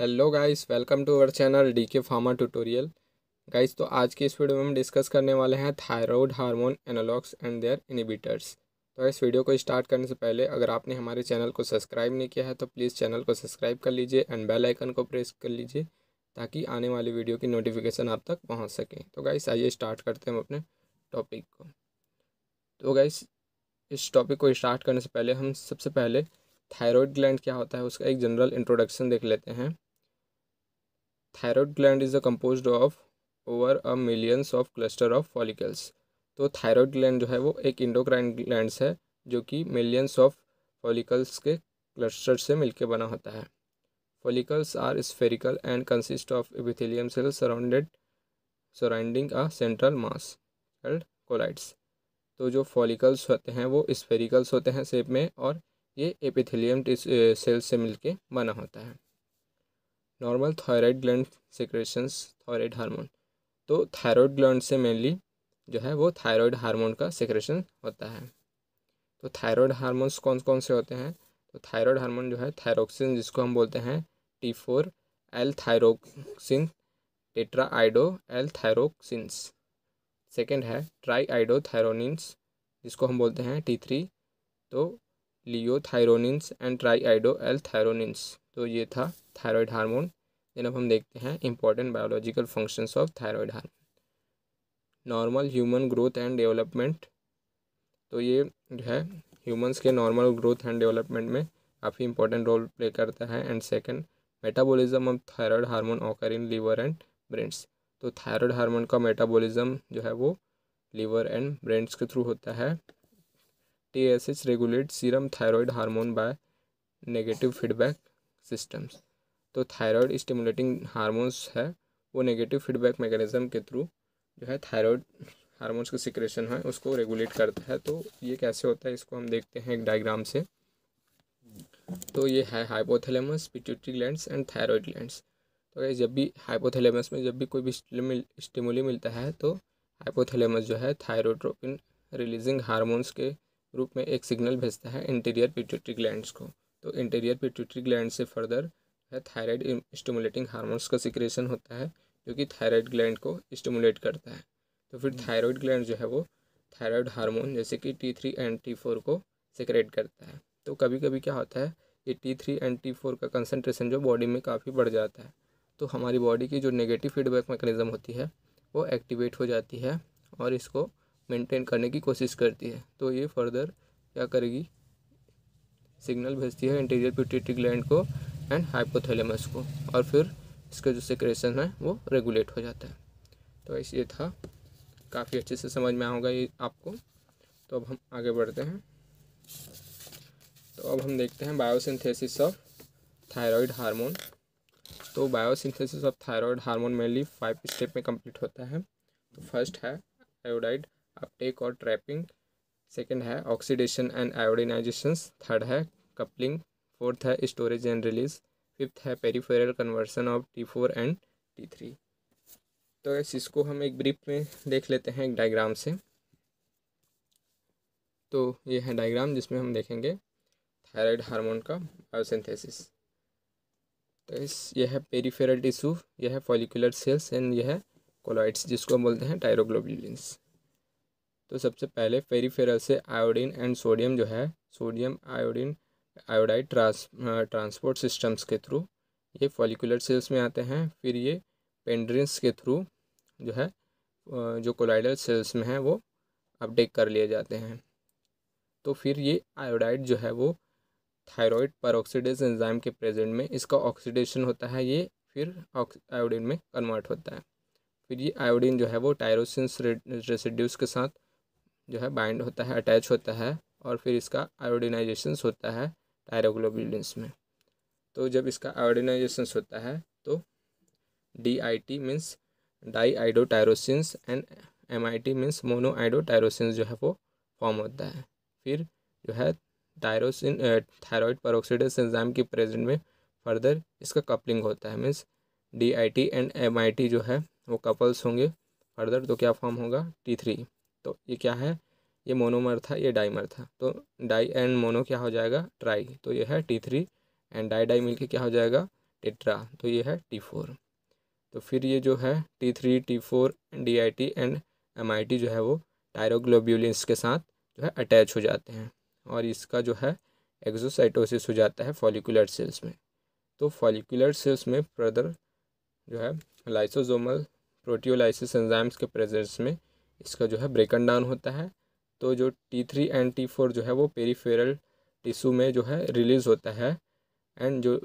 Hello guys welcome to our channel D K pharma tutorial guys तो आज की इस वीडियो में हम डिस्कस करने वाले हैं thyroid hormone analogues and their inhibitors तो इस वीडियो को स्टार्ट करने से पहले अगर आपने हमारे चैनल को सब्सक्राइब नहीं किया है तो प्लीज़ चैनल को सब्सक्राइब कर लीजिए एंड बेल आइकन को प्रेस कर लीजिए ताकि आने वाली वीडियो की नोटिफिकेशन आप तक पहुँच सकें तो गाइस आइए स्टार्ट करते हैं हम अपने टॉपिक को तो गाइस इस टॉपिक को स्टार्ट करने से पहले हम सबसे पहले थायरॉयड ग्लैंड क्या होता है उसका एक जनरल इंट्रोडक्शन देख लेते हैं thyroid gland is a compose of over a millions of cluster of follicles तो थायरॉयड ग्लैंड जो है वो एक इंडोक्राइन ग्लैंड्स है जो कि मिलियंस ऑफ फॉलिकल्स के क्लस्टर से मिलकर बना होता है follicles are spherical and consist of epithelium cell surrounded surrounding a central mass and colloids तो जो फॉलिकल्स होते हैं वो स्फेरिकल्स होते हैं शेप में और ये एपिथेलियम सेल से मिलके बना होता है normal thyroid gland secretions thyroid hormone तो थायराइड ग्लैंड से मेनली जो है वो थायराइड हार्मोन का सिक्रेशन होता है तो थायराइड हार्मोन्स कौन कौन से होते हैं तो थायराइड हार्मोन जो है थायरोक्सिन जिसको हम बोलते हैं T four L thyroxine tetra iodo L thyroxines second है ट्राई आइडो थायरोनिन्स जिसको हम बोलते हैं टी थ्री तो leo thyronines and tri iodo L thyronines तो ये था थायरॉयड हार्मोन देन अब हम देखते हैं important biological functions of thyroid hormone normal human growth and development तो ये जो है ह्यूमंस के नॉर्मल ग्रोथ एंड डेवलपमेंट में काफ़ी इंपॉर्टेंट रोल प्ले करता है and second metabolism of thyroid hormone occur in liver and brains तो थायरॉयड हारमोन का मेटाबोलिज्म जो है वो लीवर एंड ब्रेंड्स के थ्रू होता है T S H regulate serum thyroid hormone by negative feedback systems तो थायराइड स्टिमुलेटिंग हार्मोन्स है वो नेगेटिव फीडबैक मैकेनिज़्म के थ्रू जो है थायराइड हार्मोन्स का सिक्रेशन है उसको रेगुलेट करता है तो ये कैसे होता है इसको हम देखते हैं एक डायग्राम से तो ये है hypothalamus pituitary glands and thyroid glands तो ये जब भी हाइपोथेलेमस में जब भी कोई भी स्टिमुली मिलता है तो हाइपोथेलेमस जो है थायरोट्रोपिन रिलीजिंग हार्मोन्स के रूप में एक सिग्नल भेजता है इंटीरियर पिट्यूटरी ग्लैंड्स को तो इंटीरियर पिट्यूटरी ग्लैंड से फर्दर है थायराइड स्टिमुलेटिंग हार्मोन्स का सिक्रेशन होता है जो कि थायराइड ग्लैंड को स्टिमुलेट करता है तो फिर थायराइड हम्म। ग्लैंड जो है वो थायराइड हार्मोन जैसे कि T three and T four को सिक्रेट करता है तो कभी कभी क्या होता है ये T three and T four का कंसनट्रेशन जो बॉडी में काफ़ी बढ़ जाता है तो हमारी बॉडी की जो नेगेटिव फीडबैक मैकेनिज़्म होती है वो एक्टिवेट हो जाती है और इसको मेंटेन करने की कोशिश करती है तो ये फर्दर क्या करेगी सिग्नल भेजती है इंटीरियर प्यूटेटिक ग्लैंड को एंड हाइपोथैलेमस को और फिर इसका जो सिक्रेशन है वो रेगुलेट हो जाता है तो ऐसे ये था काफ़ी अच्छे से समझ में आऊँगा ये आपको तो अब हम आगे बढ़ते हैं तो अब हम देखते हैं बायोसिंथेसिस ऑफ थायराइड हार्मोन तो biosynthesis of thyroid hormone mainly five step में कंप्लीट होता है तो फर्स्ट है आयोडाइड अपटेक और ट्रैपिंग सेकेंड है ऑक्सीडेशन एंड आयोडीनाइजेशन थर्ड है कपलिंग फोर्थ है स्टोरेज एंड रिलीज फिफ्थ है peripheral conversion of T four and T three तो इसको हम एक ब्रीफ में देख लेते हैं एक डायग्राम से तो ये है डायग्राम जिसमें हम देखेंगे थायराइड हार्मोन का बायोसिंथेसिस तो इस यह है पेरीफेरल टिश्यू यह है फॉलिकुलर सेल्स एंड यह है कोलॉइड्स जिसको बोलते हैं टायरोग्लोबुलिन्स तो सबसे पहले पेरीफेरल से आयोडीन एंड सोडियम जो है sodium iodine iodide trans transport systems के थ्रू ये फॉलिकुलर सेल्स में आते हैं फिर ये पेंड्रिंस के थ्रू जो है जो कोलाइडल सेल्स में है वो अपडेक कर लिए जाते हैं तो फिर ये आयोडाइड जो है वो पर परऑक्सीडेज एंजाइम के प्रेजेंट में इसका ऑक्सीडेशन होता है ये फिर आयोडीन में कन्वर्ट होता है फिर ये आयोडीन जो है वो टायरोसिन रेसिड्यूस के साथ जो है बाइंड होता है अटैच होता है और फिर इसका आयोडिनाइजेशंस होता है टायरोग्लोबुलिन्स में तो जब इसका आयोडिनाइजेशंस होता है तो D I T means di iodo tyrosines and M I T means mono iodo tyrosines जो है वो फॉर्म होता है फिर जो है टायरोसिन थायरॉयड परोक्सीडेस एंजाइम की प्रेजेंट में फर्दर इसका कपलिंग होता है means D I T and M I T जो है वो कपल्स होंगे फर्दर तो क्या फॉर्म होगा टी थ्री तो ये क्या है ये मोनोमर था ये डाइमर था तो डाई एंड मोनो क्या हो जाएगा ट्राई तो ये है T three and di di मिलके क्या हो जाएगा टेट्रा तो ये है टी फोर तो फिर ये जो है T three T four D I T and M I T जो है वो टायरोग्लोब्यूलिन्स के साथ जो है अटैच हो जाते हैं और इसका जो है एग्जोसाइटोसिस हो जाता है फॉलिकुलर सेल्स में तो फॉलिकुलर सेल्स में फर्दर जो है लाइसोजोमल प्रोटियोलाइसिस एंजाइम्स के प्रेजेंस में इसका जो है ब्रेकन डाउन होता है तो जो T three and T four जो है वो पेरीफेरल टिश्यू में जो है रिलीज़ होता है एंड जो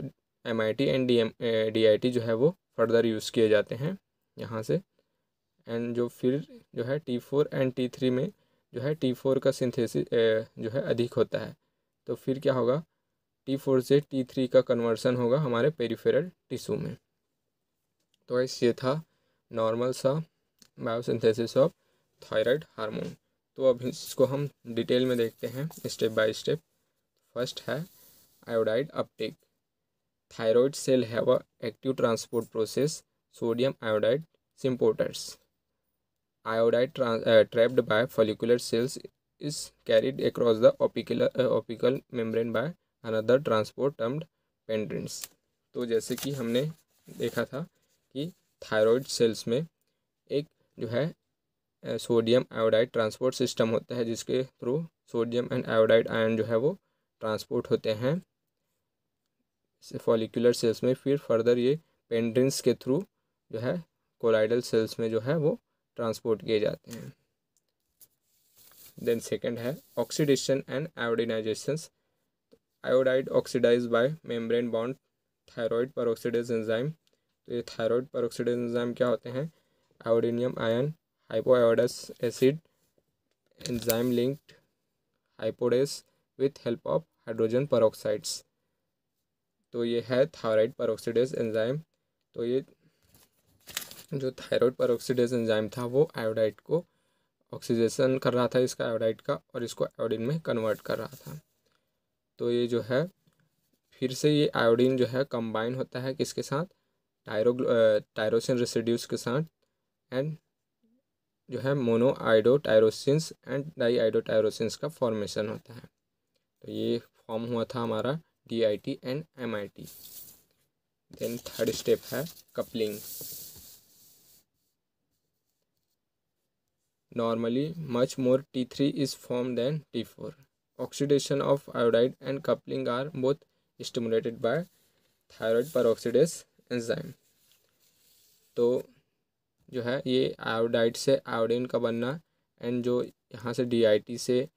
M I T and D M D I T जो है वो फर्दर यूज़ किए जाते हैं यहाँ से एंड जो फिर जो है T four and T three में जो है टी फोर का सिंथेसिस eh, जो है अधिक होता है तो फिर क्या होगा टी फोर से टी थ्री का कन्वर्सन होगा हमारे पेरीफेरल टिशू में तो ऐसे ये था नॉर्मल सा बायोसिंथेसिस ऑफ थायराइड हार्मोन तो अब इसको हम डिटेल में देखते हैं स्टेप बाय स्टेप फर्स्ट है iodide uptake thyroid cell have a active transport process sodium iodide symporters iodide trapped by follicular cells is carried across the across the membrane by another transport termed pendrin तो जैसे कि हमने देखा था कि thyroid sales में एक जो है सोडियम आयोडाइड ट्रांसपोर्ट सिस्टम होता है जिसके through sodium and iodide ion जो है वो ट्रांसपोर्ट होते हैं फॉलिकुलर सेल्स में फिर फर्दर ये पेंड्रिंस के थ्रू जो है कोलाइडल सेल्स में जो है वो ट्रांसपोर्ट किए जाते हैं देन सेकेंड है oxidation and iodinization iodide oxidize by membrane bond thyroid peroxidase enzyme तो ये थायरॉयड पर ऑक्सीडेज एंजाइम क्या होते हैं iodinium ion hypoiodous acid enzyme linked hypodase with help of hydrogen peroxides तो ये है थायराइड परोक्सीडेज एंजाइम तो ये जो थायराइड परोक्सीडेज एंजाइम था वो आयोडाइड को ऑक्सीजेशन कर रहा था इसका आयोडाइड का और इसको आयोडीन में कन्वर्ट कर रहा था तो ये जो है फिर से ये आयोडीन जो है कंबाइन होता है किसके साथ टायरो टायरोसिन रेसिड्यूज के साथ एंड जो है mono monoiodotyrosines and di diiodotyrosines का फॉर्मेशन होता है तो ये फॉर्म हुआ था हमारा D I T and M I T then third step है coupling normally much more T three is form then T four oxidation of iodide and coupling are both stimulated by thyroid peroxidase enzyme तो जो है ये iodide से iodine का बनना and जो यहाँ से डीआईटी से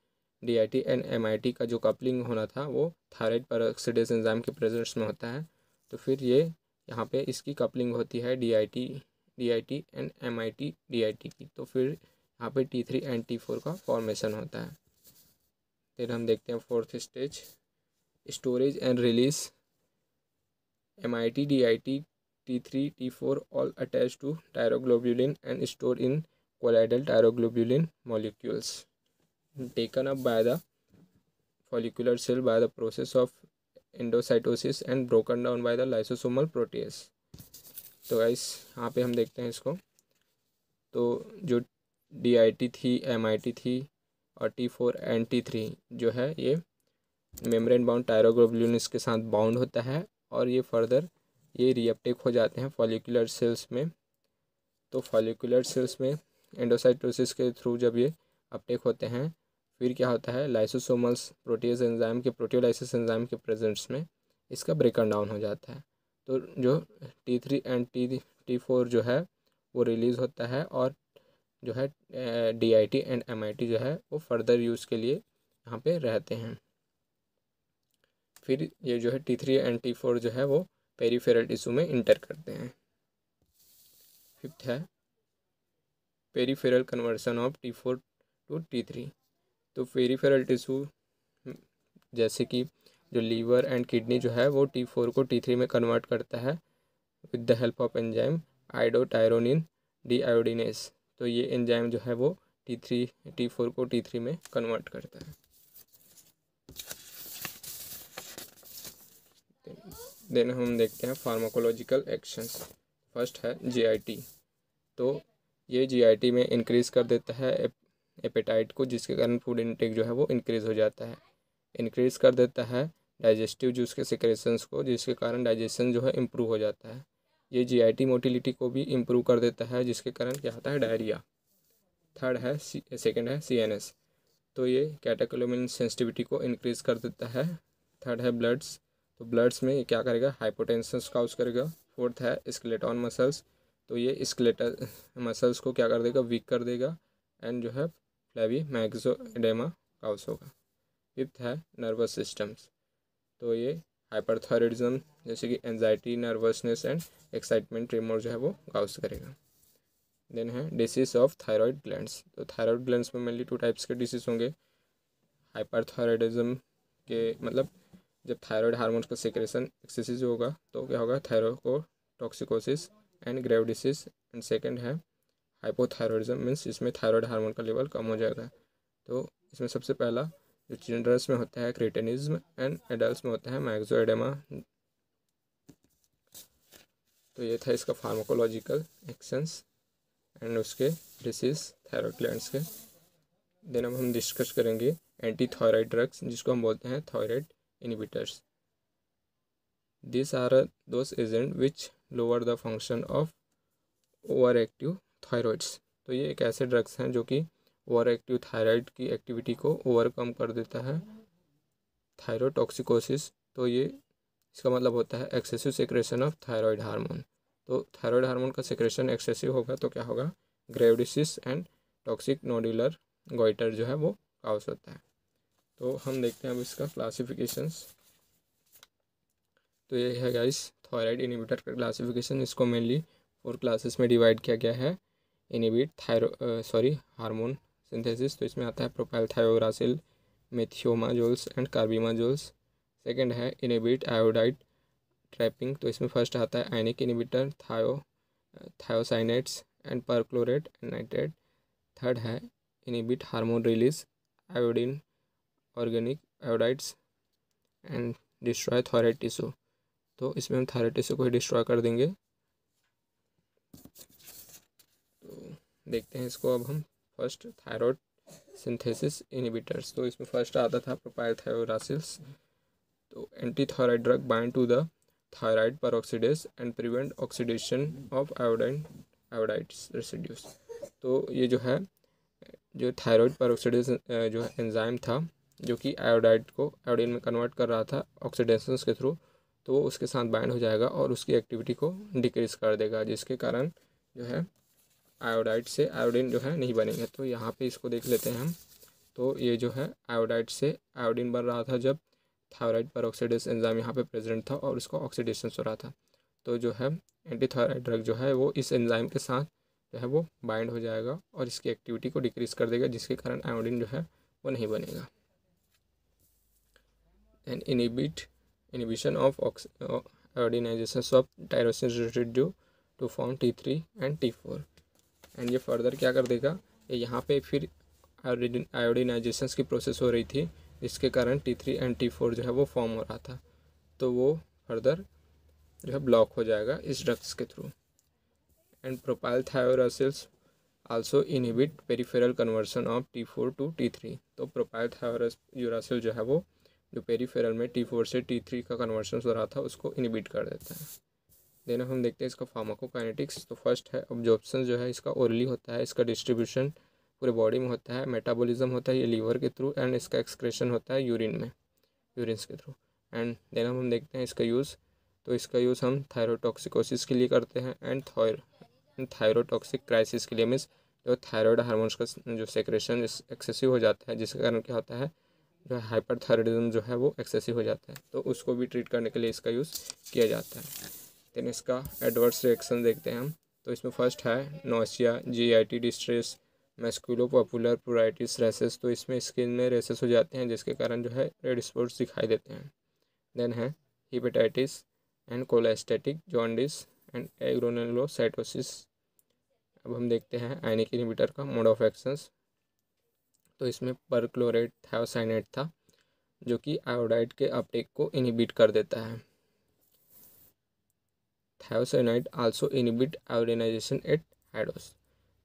डीआईटी एंड एमआईटी का जो कपलिंग होना था वो थायराइड ऑक्सीडेज एंजाइम के प्रेजेंस में होता है तो फिर ये यहाँ पे इसकी कपलिंग होती है DIT DIT and MIT T की तो फिर यहाँ पे T three and T four का फॉर्मेशन होता है फिर हम देखते हैं fourth stage storage and release M I T D I T T3, T4 all attach to thyroglobulin and stored in colloidal thyroglobulin molecules taken up by the follicular cell by the process of endocytosis and broken down by the lysosomal protease. तो guys यहाँ पे हम देखते हैं इसको तो जो D I T थी एम आई टी थी और T four and T three जो है ये मेम्ब्रेन बाउंड टायरोग्लोबुलिन इसके साथ बाउंड होता है और ये फर्दर ये रिएप्टेक हो जाते हैं फॉलिकुलर सेल्स में तो फॉलिकुलर सेल्स में एंडोसाइटोसिस के थ्रू जब ये अपटेक होते हैं फिर क्या होता है लाइसोसोमल्स प्रोटीज एंजाइम के प्रोटियोलाइसिस एंजाइम के प्रेजेंस में इसका ब्रेकन डाउन हो जाता है तो जो T three and T T four जो है वो रिलीज़ होता है और जो है D I T and M I T जो है वो फर्दर यूज़ के लिए यहाँ पे रहते हैं फिर ये जो है T three and T four जो है वो पेरीफेरल टिश्यू में इंटर करते हैं फिफ्थ है peripheral conversion of T four to T three तो पेरीफेरल टिश्यू जैसे कि जो लीवर एंड किडनी जो है वो टी फोर को टी थ्री में कन्वर्ट करता है with the help of enzyme iodothyronine D तो ये एंजाइम जो है वो टी थ्री टी फोर को टी थ्री में कन्वर्ट करता है देन हम देखते हैं फार्माकोलॉजिकल एक्शंस फर्स्ट है जीआईटी तो ये जीआईटी में इंक्रीज़ कर देता है एपेटाइट को जिसके कारण फूड इनटेक जो है वो इंक्रीज़ हो जाता है इंक्रीज़ कर देता है डाइजेस्टिव जूस के सिक्रेशंस को जिसके कारण डाइजेशन जो है इम्प्रूव हो जाता है ये जीआईटी मोटिलिटी को भी इम्प्रूव कर देता है जिसके कारण क्या होता है डायरिया थर्ड है सी सेकेंड है सीएनएस तो ये कैटाकोलोमिन सेंसिटिविटी को इंक्रीज़ कर देता है थर्ड है ब्लड्स तो ब्लड्स में ये क्या करेगा हाइपोटेंशन काउज करेगा फोर्थ है स्केलेटॉन मसल्स तो ये स्केलेटल मसल्स को क्या कर देगा वीक कर देगा एंड जो है फ्लैवी मैग्जोडेमा काउस होगा फिफ्थ है नर्वस सिस्टम्स तो ये हाइपरथॉरिडिज्म जैसे कि anxiety nervousness and excitement tremor जो है वो काउस करेगा देन है डिसीज ऑफ थायरॉयड ग्लैंड्स तो थायरॉयड ग्लैंड्स में मेनली टू टाइप्स के डिसीज होंगे हाइपरथॉरिडिज्म के मतलब जब थायराइड हार्मोन्स का सिक्रेशन एक्सेसिव होगा तो क्या होगा thyrotoxicosis and Graves disease and second है हाइपोथायरॉयडिज्म मीन्स इसमें थायरॉयड हार्मोन का लेवल कम हो जाएगा तो इसमें सबसे पहला जो चिल्ड्रंस में होता है क्रिटेनिज्म एंड एडल्ट में होता है मैग्जोएडेमा तो ये था इसका फार्माकोलॉजिकल एक्शंस एंड उसके डिसीज थायरॉयड ग्लैंड्स के देन अब हम डिस्कस करेंगे एंटी थायरॉयड ड्रग्स जिसको हम बोलते हैं thyroid inhibitors these are those agents which lower the function of overactive thyroids तो ये एक ऐसे ड्रग्स हैं जो कि ओवर एक्टिव थायराइड की एक्टिविटी को ओवरकम कर देता है थायरोटॉक्सिकोसिस तो ये इसका मतलब होता है excessive secretion of thyroid hormone तो थायराइड हार्मोन का सेक्रेशन एक्सेसिव होगा तो क्या होगा Graves disease and toxic nodular goitre जो है वो काउस होता है तो हम देखते हैं अब इसका क्लासिफिकेशंस तो ये है गाइस थायराइड इनिबिटर का क्लासिफिकेशन इसको मेनली फोर क्लासेस में डिवाइड किया गया है inhibit thyro sorry hormone synthesis तो इसमें आता है propyl methimazoles and carbimazoles second है इनिबिट आयोडाइड ट्रैपिंग तो इसमें फर्स्ट आता है ionic inhibitor thio thiocyanates and perchlorate and nitrate third है inhibit hormone release iodine organic iodides and destroy thyroid tissue तो इसमें हम थायराइड टिश्यू को ही डिस्ट्रॉय कर देंगे तो देखते हैं इसको अब हम फर्स्ट थायरॉयड सिंथेसिस इनिबिटर्स तो इसमें फर्स्ट आता था थायोरासिल्स तो anti thyroid drug bind to the thyroid peroxidase and prevent oxidation of iodine iodides residues तो ये जो है जो थायरॉयड परऑक्सीडेस जो एंजाइम था जो कि आयोडाइड को आयोडीन में कन्वर्ट कर रहा था ऑक्सीडेशन के थ्रू तो वो उसके साथ बाइंड हो जाएगा और उसकी एक्टिविटी को डिक्रीज कर देगा जिसके कारण जो है आयोडाइड से आयोडीन जो है नहीं बनेंगे तो यहाँ पे इसको देख लेते हैं हम तो ये जो है आयोडाइड से आयोडीन बन रहा था जब थायराइड पर ऑक्सीडेस एंजाइम यहाँ पे प्रेजेंट था और उसको ऑक्सीडेशन हो रहा था तो जो है एंटी थायराइड ड्रग जो है वो इस एंजाइम के साथ जो है वो बाइंड हो जाएगा और इसकी एक्टिविटी को डिक्रीज़ कर देगा जिसके कारण आयोडीन जो है वो नहीं बनेगा and inhibit inhibition of iodinization of tyrosine residue to form T three and T four and ये फर्दर क्या कर देगा ये यहाँ पे फिर आयोडीनाइजेशन की प्रोसेस हो रही थी इसके कारण T three and T four जो है वो फॉर्म हो रहा था तो वो फर्दर जो है ब्लॉक हो जाएगा इस ड्रग्स के through and propyl thiouracils also inhibit peripheral conversion of T four to T three तो प्रोपाइल यूरासिल जो है वो जो पेरीफेरल में टी फोर से टी थ्री का कन्वर्शन हो रहा था उसको इनिबिट कर देता है देन हम देखते हैं इसका फार्माकोकाइनेटिक्स तो फर्स्ट है ऑब्जॉर्प्शन जो है इसका ओरली होता है इसका डिस्ट्रीब्यूशन पूरे बॉडी में होता है मेटाबॉलिज्म होता है ये लीवर के थ्रू एंड इसका एक्सक्रेशन होता है यूरिन में यूरिन्स के थ्रू एंड देन हम देखते हैं इसका यूज़ तो इसका यूज़ हम थायरोटॉक्सिकोसिस के लिए करते हैं एंड थायरो थायरोटॉक्सिक क्राइसिस के लिए मीन्स जो थायरॉयड हार्मोन्स का जो सेक्रेशन एक्सेसिव हो जाता है जिसके कारण क्या होता है जो हाइपरथायरॉयडिज्म जो है वो एक्सेसिव हो जाता है तो उसको भी ट्रीट करने के लिए इसका यूज़ किया जाता है देन इसका एडवर्स रिएक्शन देखते हैं हम तो इसमें फर्स्ट है nausea T distress maculopapular pruritus rashes तो इसमें स्किन में रेसेस हो जाते हैं जिसके कारण जो है रेड स्पॉट्स दिखाई देते हैं देन है hepatitis and cholestatic jaundice and agranulocytosis अब हम देखते हैं आइनिक इनिबिटर का मोड ऑफ एक्शंस तो इसमें परक्लोरेट थायोसाइनेट था जो कि आयोडाइड के अपटेक को इनिबिट कर देता है thiocyanate also inhibit iodinization at हाइडोस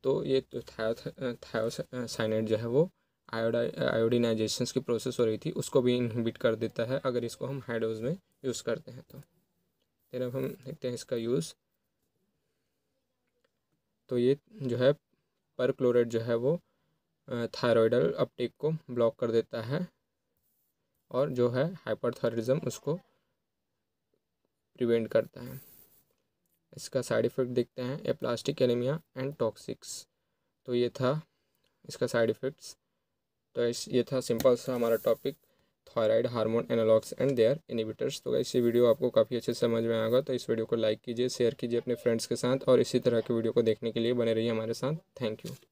तो ये तो थायोसाइनाइड जो है वो आयोडा आयोडिनाइजेशन की प्रोसेस हो रही थी उसको भी इनहिबिट कर देता है अगर इसको हम हाइडोज में यूज़ करते हैं तो फिर अब हम देखते हैं इसका यूज़ तो ये जो है परक्लोरेट जो है वो थायरॉयडल अपटेक को ब्लॉक कर देता है और जो है हाइपरथायरिज्म उसको प्रिवेंट करता है इसका साइड इफ़ेक्ट देखते हैं aplastic anaemia and toxics तो ये था इसका साइड इफ़ेक्ट्स तो इस ये था सिंपल सा हमारा topic thyroid hormone analogues and their inhibitors तो इसी वीडियो आपको काफ़ी अच्छे समझ में आएगा तो इस वीडियो को लाइक कीजिए शेयर कीजिए अपने फ्रेंड्स के साथ और इसी तरह के वीडियो को देखने के लिए बने रहिए हमारे साथ थैंक यू